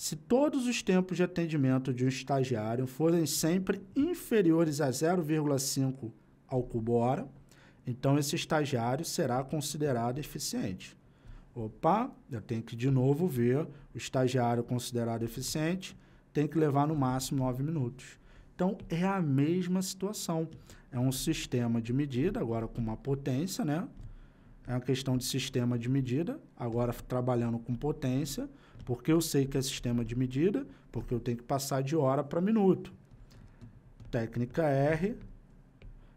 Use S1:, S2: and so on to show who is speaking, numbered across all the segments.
S1: se todos os tempos de atendimento de um estagiário forem sempre inferiores a 0,5 ao cubo hora, então esse estagiário será considerado eficiente. Opa, eu tenho que de novo ver o estagiário considerado eficiente, tem que levar no máximo 9 minutos. Então é a mesma situação. É um sistema de medida, agora com uma potência, né? É uma questão de sistema de medida, agora trabalhando com potência, porque eu sei que é sistema de medida, porque eu tenho que passar de hora para minuto. Técnica R,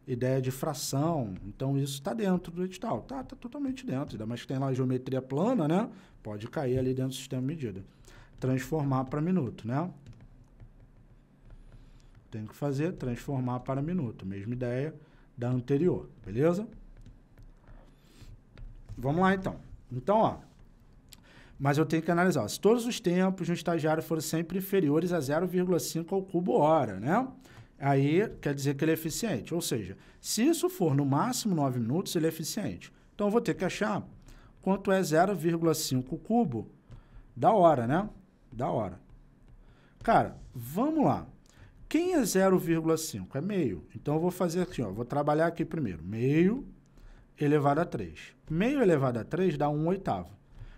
S1: ideia de fração, então isso está dentro do edital. Está tá totalmente dentro, ainda mais que tem lá geometria plana, né? Pode cair ali dentro do sistema de medida. Transformar para minuto, né? Tenho que fazer transformar para minuto, mesma ideia da anterior, beleza? Vamos lá, então. Então, ó. Mas eu tenho que analisar. se todos os tempos de um estagiário forem sempre inferiores a 0,5 ao cubo hora, né? Aí quer dizer que ele é eficiente. Ou seja, se isso for no máximo 9 minutos, ele é eficiente. Então eu vou ter que achar quanto é 0,5 cubo da hora, né? Da hora. Cara, vamos lá. Quem é 0,5? É meio. Então eu vou fazer aqui, ó. Vou trabalhar aqui primeiro. Meio elevado a 3. Meio elevado a 3 dá 1 oitavo.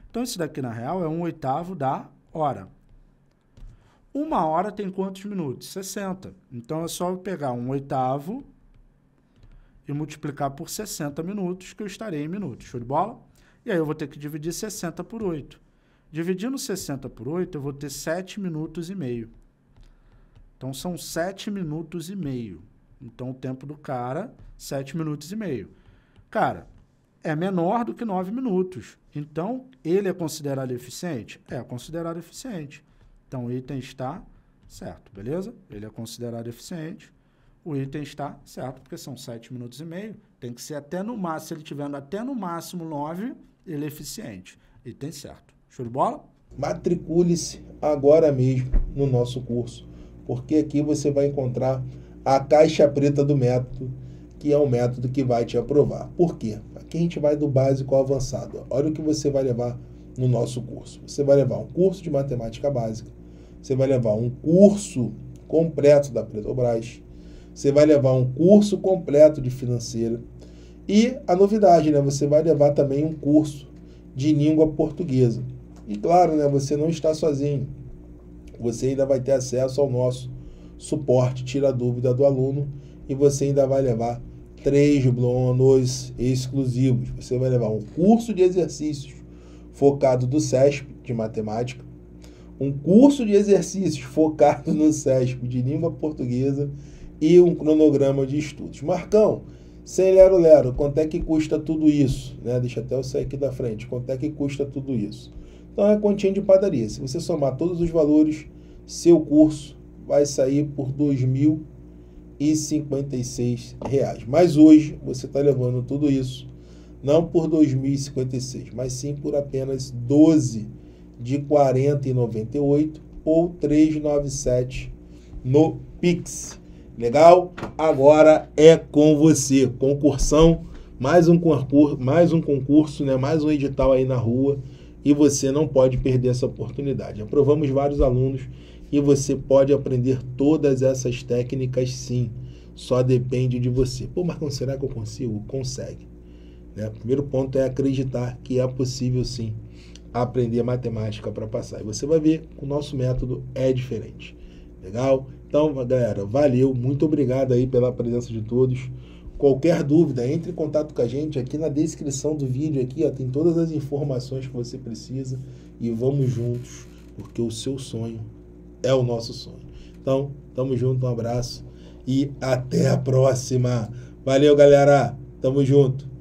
S1: Então, isso daqui, na real, é 1 oitavo da hora. Uma hora tem quantos minutos? 60. Então, é só eu pegar 1 oitavo e multiplicar por 60 minutos, que eu estarei em minutos. Show de bola? E aí, eu vou ter que dividir 60 por 8. Dividindo 60 por 8, eu vou ter 7 minutos e meio. Então, são 7 minutos e meio. Então, o tempo do cara, 7 minutos e meio. Cara, é menor do que nove minutos. Então, ele é considerado eficiente? É considerado eficiente. Então, o item está certo, beleza? Ele é considerado eficiente. O item está certo, porque são sete minutos e meio. Tem que ser até no máximo, se ele tiver até no máximo nove, ele é eficiente. Item certo. Show de bola?
S2: Matricule-se agora mesmo no nosso curso, porque aqui você vai encontrar a caixa preta do método que é o método que vai te aprovar. Por quê? Aqui a gente vai do básico ao avançado. Olha o que você vai levar no nosso curso. Você vai levar um curso de matemática básica, você vai levar um curso completo da Petrobras, você vai levar um curso completo de financeira e a novidade, né, você vai levar também um curso de língua portuguesa. E claro, né, você não está sozinho. Você ainda vai ter acesso ao nosso suporte, tira a dúvida do aluno e você ainda vai levar três bônus exclusivos. Você vai levar um curso de exercícios focado do SESP de matemática, um curso de exercícios focado no SESP de língua portuguesa e um cronograma de estudos. Marcão, sem lero lero, quanto é que custa tudo isso? Né? Deixa até eu sair aqui da frente. Quanto é que custa tudo isso? Então é a continha de padaria. Se você somar todos os valores, seu curso vai sair por R$ 2.000 e 56 reais. Mas hoje você está levando tudo isso não por 2.056, mas sim por apenas 12 de 40,98 ou 397 no Pix. Legal? Agora é com você. Concursão, mais um concurso, mais um concurso, né? Mais um edital aí na rua e você não pode perder essa oportunidade. Aprovamos vários alunos e você pode aprender todas essas técnicas sim. Só depende de você. Pô, Marcão, será que eu consigo? Consegue. Né? Primeiro ponto é acreditar que é possível sim aprender matemática para passar. E você vai ver que o nosso método é diferente. Legal? Então, galera, valeu, muito obrigado aí pela presença de todos. Qualquer dúvida, entre em contato com a gente aqui na descrição do vídeo aqui, ó, tem todas as informações que você precisa e vamos juntos, porque o seu sonho é o nosso sonho. Então, tamo junto, um abraço e até a próxima. Valeu, galera. Tamo junto.